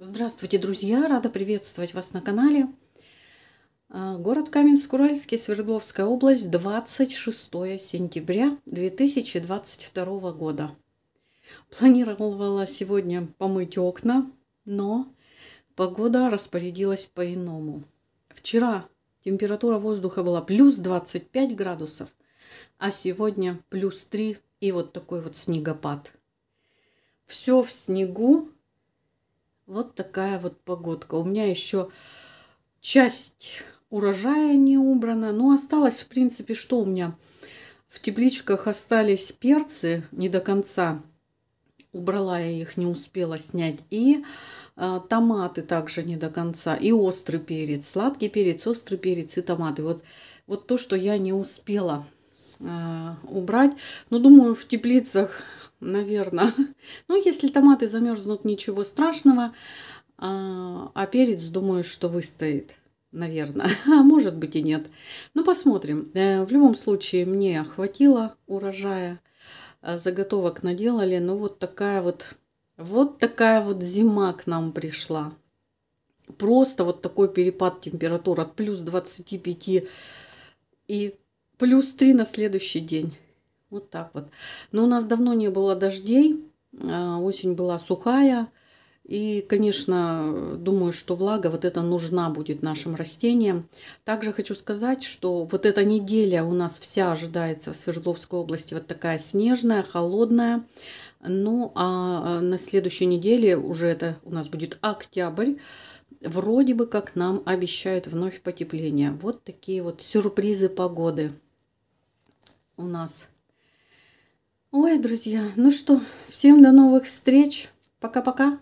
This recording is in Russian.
Здравствуйте, друзья! Рада приветствовать вас на канале. А, город Каменск-Уральский, Свердловская область, 26 сентября 2022 года. Планировала сегодня помыть окна, но погода распорядилась по-иному. Вчера температура воздуха была плюс 25 градусов, а сегодня плюс 3 и вот такой вот снегопад. Все в снегу, вот такая вот погодка. У меня еще часть урожая не убрана. ну осталось, в принципе, что у меня? В тепличках остались перцы не до конца. Убрала я их, не успела снять. И э, томаты также не до конца. И острый перец, сладкий перец, острый перец и томаты. Вот, вот то, что я не успела Э, убрать. Но ну, думаю, в теплицах, наверное. Ну, если томаты замерзнут, ничего страшного. А, а перец, думаю, что выстоит. Наверное. А может быть и нет. Но ну, посмотрим. Э, в любом случае, мне хватило урожая. Э, заготовок наделали. Но ну, вот такая вот... Вот такая вот зима к нам пришла просто вот такой перепад температур от плюс 25 и плюс 3 на следующий день. Вот так вот. Но у нас давно не было дождей, а, осень была сухая. И, конечно, думаю, что влага вот эта нужна будет нашим растениям. Также хочу сказать, что вот эта неделя у нас вся ожидается в Свердловской области вот такая снежная, холодная. Ну, а, а на следующей неделе уже это у нас будет октябрь. Вроде бы как нам обещают вновь потепление. Вот такие вот сюрпризы погоды у нас. Ой, друзья, ну что, всем до новых встреч. Пока-пока.